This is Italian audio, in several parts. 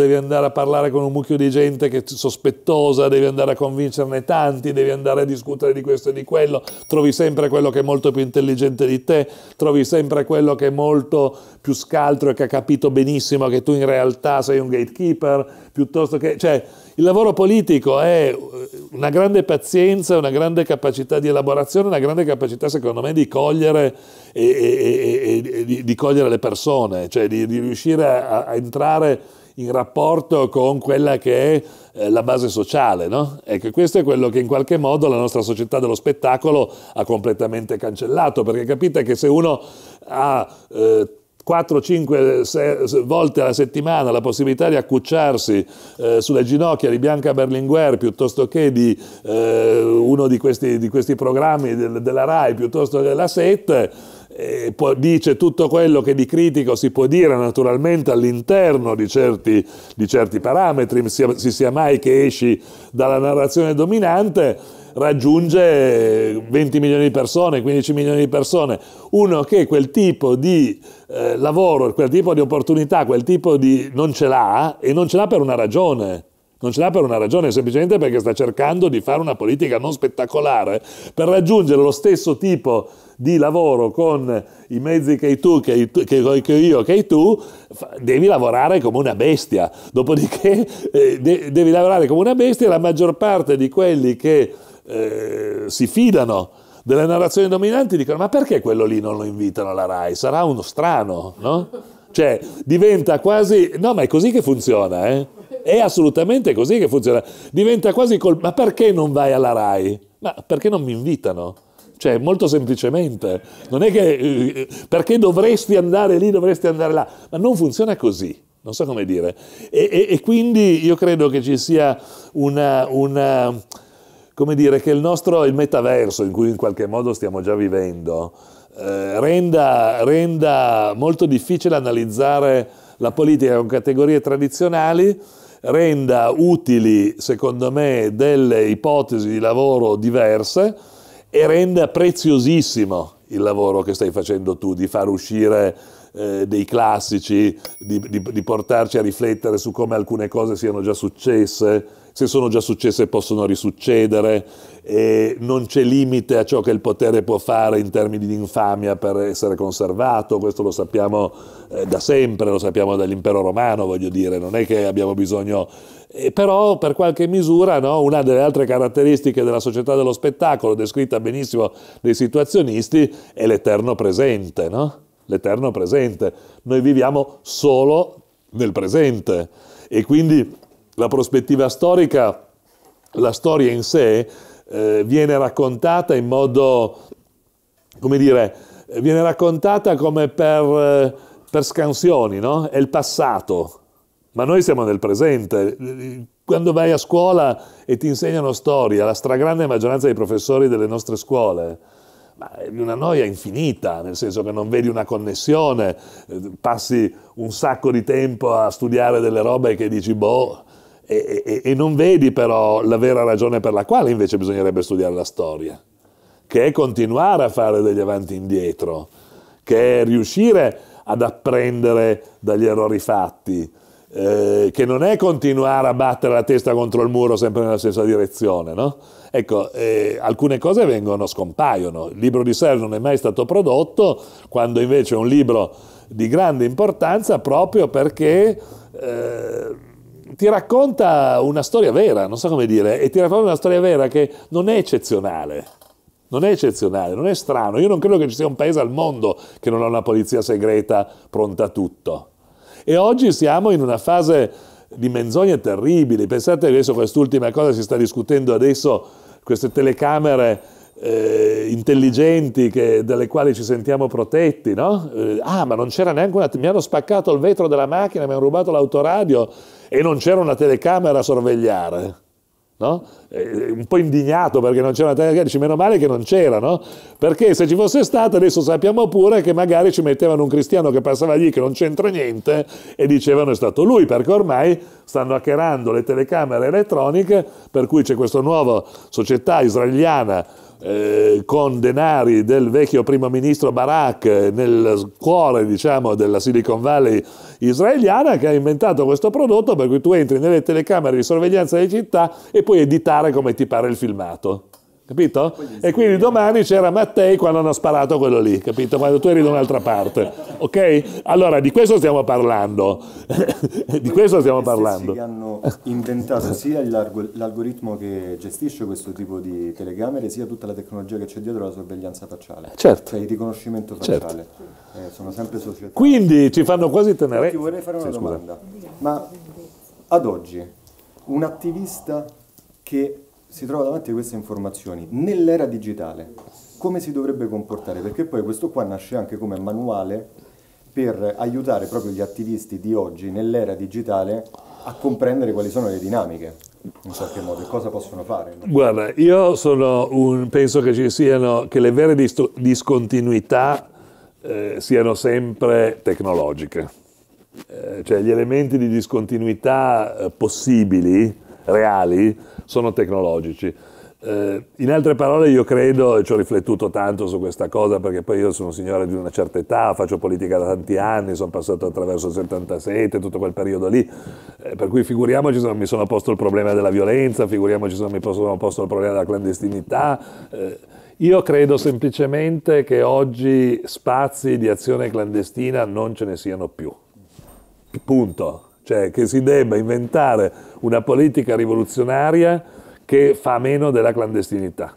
devi andare a parlare con un mucchio di gente che è sospettosa, devi andare a convincerne tanti, devi andare a discutere di questo e di quello, trovi sempre quello che è molto più intelligente di te, trovi sempre quello che è molto più scaltro e che ha capito benissimo che tu in realtà sei un gatekeeper, piuttosto che... Cioè, il lavoro politico è eh, una grande pazienza, una grande capacità di elaborazione, una grande capacità secondo me di cogliere, e, e, e, di, di cogliere le persone, cioè di, di riuscire a, a entrare in rapporto con quella che è eh, la base sociale. No? Ecco, questo è quello che in qualche modo la nostra società dello spettacolo ha completamente cancellato, perché capite che se uno ha... Eh, 4, 5, 6 volte alla settimana la possibilità di accucciarsi eh, sulle ginocchia di Bianca Berlinguer piuttosto che di eh, uno di questi, di questi programmi del, della RAI piuttosto che della SET eh, dice tutto quello che di critico si può dire naturalmente all'interno di certi, di certi parametri, si, si sia mai che esci dalla narrazione dominante, raggiunge 20 milioni di persone, 15 milioni di persone. Uno che quel tipo di eh, lavoro, quel tipo di opportunità, quel tipo di... non ce l'ha e non ce l'ha per una ragione non ce l'ha per una ragione, semplicemente perché sta cercando di fare una politica non spettacolare per raggiungere lo stesso tipo di lavoro con i mezzi che hai tu, che, hai tu, che, che io, che hai tu, devi lavorare come una bestia. Dopodiché eh, de devi lavorare come una bestia e la maggior parte di quelli che eh, si fidano delle narrazioni dominanti dicono ma perché quello lì non lo invitano alla RAI? Sarà uno strano, no? Cioè diventa quasi... No, ma è così che funziona, eh? è assolutamente così che funziona. Diventa quasi col... Ma perché non vai alla RAI? Ma perché non mi invitano? Cioè, molto semplicemente, non è che eh, perché dovresti andare lì, dovresti andare là, ma non funziona così, non so come dire. E, e, e quindi io credo che ci sia una, una, come dire, che il nostro, il metaverso in cui in qualche modo stiamo già vivendo, eh, renda, renda molto difficile analizzare la politica con categorie tradizionali, renda utili, secondo me, delle ipotesi di lavoro diverse e renda preziosissimo il lavoro che stai facendo tu di far uscire eh, dei classici, di, di, di, portarci a riflettere su come alcune cose siano già successe, se sono già successe possono risuccedere, e non c'è limite a ciò che il potere può fare in termini di infamia per essere conservato, questo lo sappiamo eh, da sempre, lo sappiamo dall'impero romano, voglio dire, non è che abbiamo bisogno... Eh, però per qualche misura no, una delle altre caratteristiche della società dello spettacolo, descritta benissimo dai situazionisti, è l'eterno presente, no? l'eterno presente. Noi viviamo solo nel presente e quindi la prospettiva storica, la storia in sé, eh, viene raccontata in modo, come dire, viene raccontata come per, eh, per scansioni, no? È il passato, ma noi siamo nel presente. Quando vai a scuola e ti insegnano storia, la stragrande maggioranza dei professori delle nostre scuole di una noia infinita, nel senso che non vedi una connessione, eh, passi un sacco di tempo a studiare delle robe che dici boh, e, e, e non vedi però la vera ragione per la quale invece bisognerebbe studiare la storia, che è continuare a fare degli avanti e indietro, che è riuscire ad apprendere dagli errori fatti, eh, che non è continuare a battere la testa contro il muro sempre nella stessa direzione, no? Ecco, eh, alcune cose vengono, scompaiono. Il libro di Serre non è mai stato prodotto, quando invece è un libro di grande importanza proprio perché eh, ti racconta una storia vera, non so come dire, e ti racconta una storia vera che non è eccezionale. Non è eccezionale, non è strano. Io non credo che ci sia un paese al mondo che non ha una polizia segreta pronta a tutto. E oggi siamo in una fase di menzogne terribili. Pensate adesso quest'ultima cosa si sta discutendo adesso, queste telecamere eh, intelligenti che, dalle quali ci sentiamo protetti, no? Eh, ah, ma non c'era neanche una... mi hanno spaccato il vetro della macchina, mi hanno rubato l'autoradio e non c'era una telecamera a sorvegliare. No? Eh, eh, un po' indignato perché non c'era una taglia dice meno male che non c'era, no? perché se ci fosse stata adesso sappiamo pure che magari ci mettevano un cristiano che passava lì che non c'entra niente e dicevano è stato lui, perché ormai stanno hackerando le telecamere elettroniche, per cui c'è questa nuova società israeliana eh, con denari del vecchio primo ministro Barak nel cuore diciamo, della Silicon Valley israeliana che ha inventato questo prodotto per cui tu entri nelle telecamere di sorveglianza delle città e puoi editare come ti pare il filmato capito? E quindi domani c'era Mattei quando hanno sparato quello lì, capito? Quando tu eri da un'altra parte, ok? Allora di questo stiamo parlando, di questo stiamo parlando. Che hanno inventato sia l'algoritmo che gestisce questo tipo di telecamere, sia tutta la tecnologia che c'è dietro la sorveglianza facciale, certo. cioè il riconoscimento certo. facciale. Certo. Eh, sono sempre società. Quindi ci fanno quasi tenere. Ti vorrei fare una sì, domanda, ma ad oggi un attivista che si trova davanti a queste informazioni nell'era digitale, come si dovrebbe comportare? Perché poi questo qua nasce anche come manuale per aiutare proprio gli attivisti di oggi nell'era digitale a comprendere quali sono le dinamiche in qualche modo e cosa possono fare. Guarda, io un, penso che ci siano che le vere discontinuità eh, siano sempre tecnologiche. Eh, cioè gli elementi di discontinuità eh, possibili reali sono tecnologici. Eh, in altre parole io credo, e ci ho riflettuto tanto su questa cosa, perché poi io sono un signore di una certa età, faccio politica da tanti anni, sono passato attraverso il 77, tutto quel periodo lì, eh, per cui figuriamoci se non mi sono posto il problema della violenza, figuriamoci se non mi sono posto il problema della clandestinità. Eh, io credo semplicemente che oggi spazi di azione clandestina non ce ne siano più. Punto cioè che si debba inventare una politica rivoluzionaria che fa meno della clandestinità.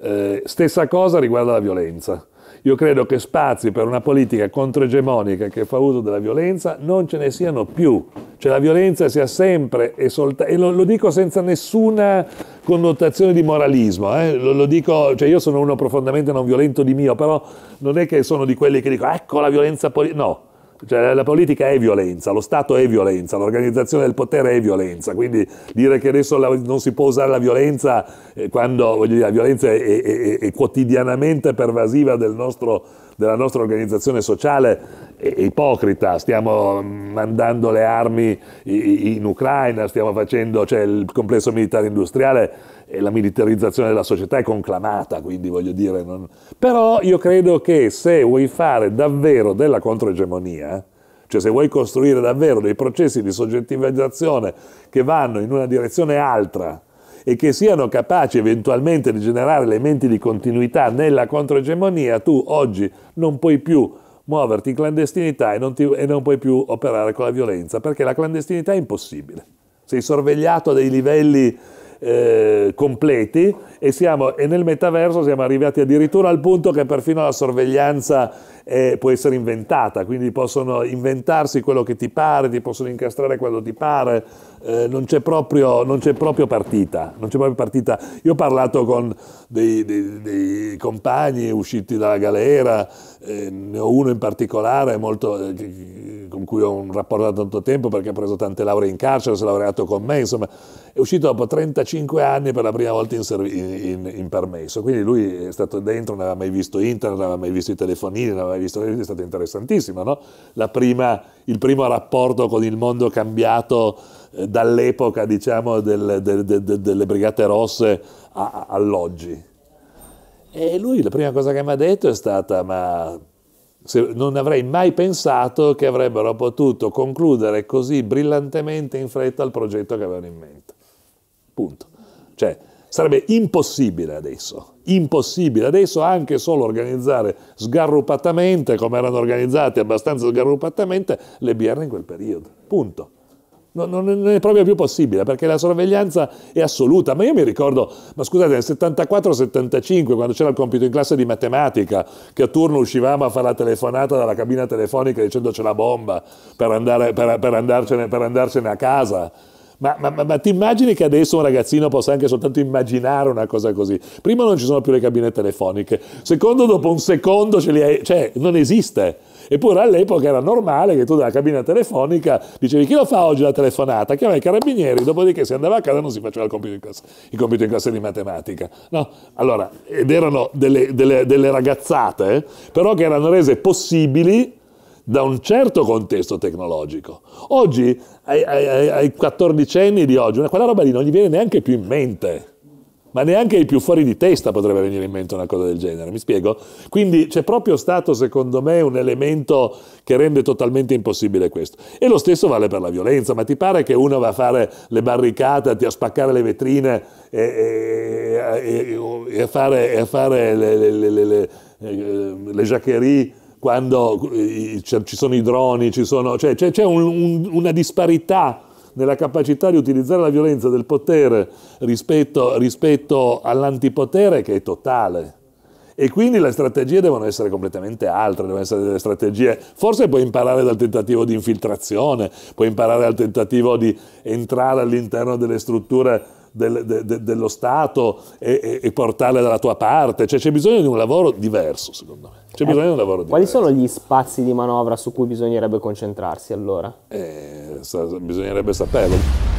Eh, stessa cosa riguardo la violenza. Io credo che spazi per una politica controegemonica che fa uso della violenza non ce ne siano più. Cioè la violenza sia sempre e soltanto, e lo, lo, dico senza nessuna connotazione di moralismo, eh? lo, lo dico, cioè io sono uno profondamente non violento di mio, però non è che sono di quelli che dico ecco la violenza politica, no, cioè, la politica è violenza, lo Stato è violenza, l'organizzazione del potere è violenza, quindi dire che adesso la, non si può usare la violenza eh, quando dire, la violenza è, è, è, è quotidianamente pervasiva del nostro della nostra organizzazione sociale è eh, ipocrita, stiamo mm, mandando le armi in Ucraina, stiamo facendo, cioè il complesso militare industriale e la militarizzazione della società è conclamata, quindi voglio dire... Non... Però io credo che se vuoi fare davvero della controegemonia, cioè se vuoi costruire davvero dei processi di soggettivizzazione che vanno in una direzione altra e che siano capaci eventualmente di generare elementi di continuità nella controegemonia, tu oggi non puoi più muoverti in clandestinità e non, ti, e non puoi più operare con la violenza, perché la clandestinità è impossibile. Sei sorvegliato a dei livelli eh, completi e, siamo, e, nel metaverso siamo arrivati addirittura al punto che perfino la sorveglianza eh, può essere inventata, quindi possono inventarsi quello che ti pare, ti possono incastrare quello che ti pare, eh, non, c'è proprio, non, c'è partita, non, c'è proprio, partita, Io ho parlato con dei, dei, dei compagni usciti dalla galera, eh, ne ho uno in particolare molto eh, cui ho un rapporto da tanto tempo perché ha preso tante lauree in carcere, si è laureato con me, insomma, è uscito dopo 35 anni per la prima volta in, in, in permesso, quindi lui è stato dentro, non aveva mai visto internet, non aveva mai visto i telefonini, non aveva mai visto, è stato interessantissimo, no? prima, il primo rapporto con il mondo cambiato eh, dall'epoca, diciamo, del, del, del, delle Brigate Rosse a, a, all'oggi. E lui la prima cosa che mi ha detto è stata, ma non avrei mai pensato che avrebbero potuto concludere così brillantemente in fretta il progetto che avevano in mente. Punto. Cioè, sarebbe impossibile adesso, impossibile adesso anche solo organizzare sgarrupatamente, come erano organizzate abbastanza sgarrupatamente, le BR in quel periodo. Punto non, non è proprio più possibile perché la sorveglianza è assoluta. Ma io mi ricordo, ma scusate, nel 74-75, quando c'era il compito in classe di matematica, che a turno uscivamo a fare la telefonata dalla cabina telefonica dicendo c'è la bomba per, andare, per, per, andarcene, per andarcene a casa. Ma, ma, ma, ma, ti immagini che adesso un ragazzino possa anche soltanto immaginare una cosa così? Prima non ci sono più le cabine telefoniche, secondo dopo un secondo ce li hai, cioè non esiste. Eppure all'epoca era normale che tu dalla cabina telefonica dicevi chi lo fa oggi la telefonata? Chiama i carabinieri, dopodiché se andava a casa non si faceva il compito in classe, il compito in classe di matematica. No? Allora, ed erano delle, delle, delle ragazzate, eh? però che erano rese possibili da un certo contesto tecnologico. Oggi, ai, ai, ai 14 anni di oggi, quella roba lì non gli viene neanche più in mente. Ma neanche ai più fuori di testa potrebbe venire in mente una cosa del genere, mi spiego? Quindi c'è proprio stato, secondo me, un elemento che rende totalmente impossibile questo. E lo stesso vale per la violenza, ma ti pare che uno va a fare le barricate, a spaccare le vetrine e, e, e a fare, e a fare le, le, le, le, le giaccherie eh, quando ci sono i droni, ci sono, cioè, c'è, c'è un, un, una disparità nella capacità di utilizzare la violenza del potere rispetto, rispetto all'antipotere che è totale. E quindi le strategie devono essere completamente altre, devono essere delle strategie, forse puoi imparare dal tentativo di infiltrazione, puoi imparare dal tentativo di entrare all'interno delle strutture del, de, de, dello Stato e, e, e, portarle dalla tua parte, cioè c'è bisogno di un lavoro diverso secondo me. C'è eh, di un lavoro quali diverso. sono gli spazi di manovra su cui bisognerebbe concentrarsi allora? Eh, sa, bisognerebbe saperlo.